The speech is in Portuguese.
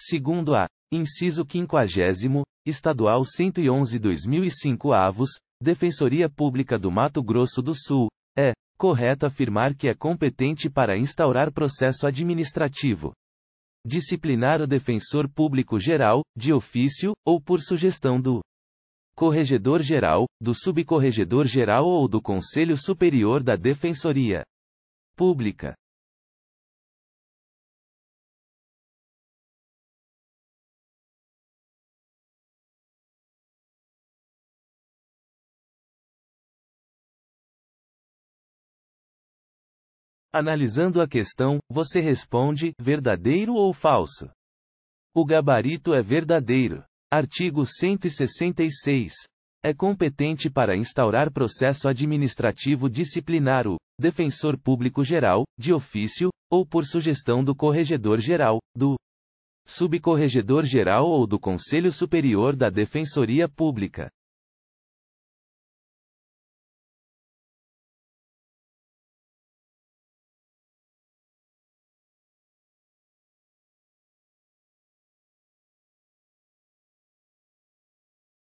Segundo a, inciso 50, Estadual 111-2005 avos, Defensoria Pública do Mato Grosso do Sul, é, correto afirmar que é competente para instaurar processo administrativo. Disciplinar o defensor público geral, de ofício, ou por sugestão do corregedor geral, do subcorregedor geral ou do Conselho Superior da Defensoria Pública. Analisando a questão, você responde: verdadeiro ou falso? O gabarito é verdadeiro. Artigo 166. É competente para instaurar processo administrativo disciplinar o defensor público geral, de ofício, ou por sugestão do corregedor geral, do subcorregedor geral ou do Conselho Superior da Defensoria Pública.